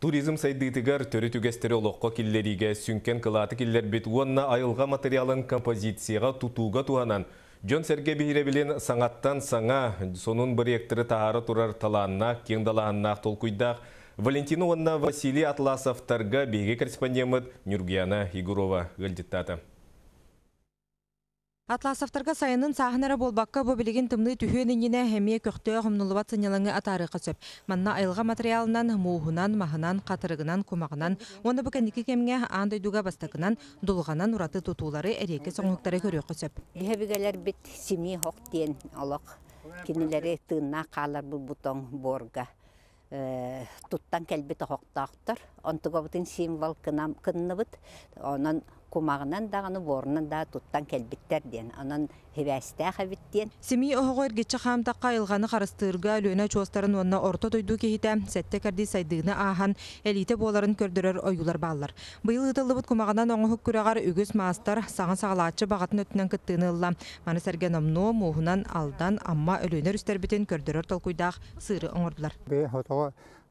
Туризм сайдыйтыгар төрітігестері олыққа киллериге сүнкен кылаты киллер бит онна айылға материалын композицияға тутуға туанан. Джон Серге бейребілен саңаттан саңа, сонун таары тағары тұрар кең кеңдалағанна толкуйдақ. Валентина Уанна Василий Атласовтарға бейге корреспондемет Нюргияна Игурова ғылдеттаты. Атласовтарға сайынын сағынара болбаққа бөбілеген тымны түхенініне әме көқті ғымнулуат сынеліңі атары қысып. Манна айылға материалынан, мұғынан, мағынан, қатырығынан, көмағынан, оны бүкәнекі кемге аңдайдуға бастақынан, дұлғанан ұраты тұтулары әреке соңықтары көрі қысып. Бігәбігәлер біт семей хоқтен алық, кенелері тыңна қалар бұл борға. Э, туттан кәлбеті хоқтақтыр, онтугобутун символ кынам кынныбыт онон кумагынан даганы боорунан да туттан келбиттер диен онон хебястях эбит диен семи охогор гиче хаамтакка айылганы харыстыырга өлөөнө чуостарын орто тойду кехите сетте керди сайдыгына аахан элите боларын көрдөрөр оюлар баалар быйыл ытыллыбыт кумаганан оңохук күрагар үгүс маастар саған сагалаачы багатын өтүнөн кыттыынылла маны сергеном омно муухунан алдан амма өлөөнөр үстәрбитин көрдөрөр толкуйдаах сыыры оңордулар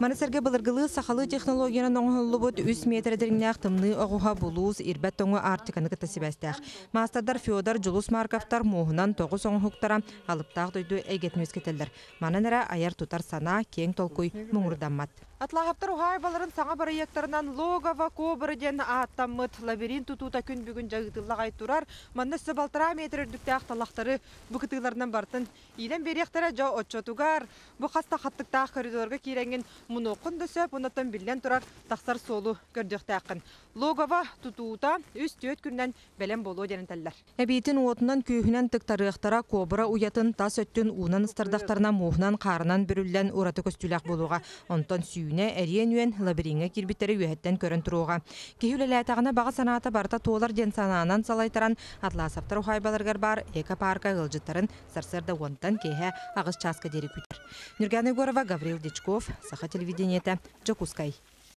Манасарга баларгылы сахалы технологияны ноңголубут 3 метр дириңнәк тымны огуха булуз ирбәт тоңы артиканы кыта себәстәх. Мастадар Феодор Жулус Марковтар мохынан тогы соңһуктара алып таг дойду әгетмес кетелдер. аяр тутар сана кең толкуй муңурданмат. Атлахаптар ухай баларын саңа проекттарынан логова ва ден аттаммыт лабиринт күн бүгін жагытыллагай турар. Манна сыбалтыра метр дүктә акталактары бу бартын. Идән беректәре отчотугар. Бу хаста хаттыкта коридорга мұнуқын дөсөп, онаттан білден тұрар тақсар солу көрдіқтәқін. Логова тұтуыта үз төт күннен бәлем болу дерін тәлләр. Әбейтін отынан күйінен тіктарықтара кобыра уятын тас өттін унан ыстардақтарына мұғынан қарынан бүрілден ораты көстіләк болуға. Онтан сүйіне әрен үйен лабиринге кирбиттері үйәттен көрін тұруға. баға санаты барта толар ден сананан салайтаран атласаптар ухайбаларгар бар эко парка ылжыттарын сарсырда онтан кейхә ағыз часка дері күтір. Нұрган Егорова, Гаврил Дичков, Сахатин телевидениете Джокускай.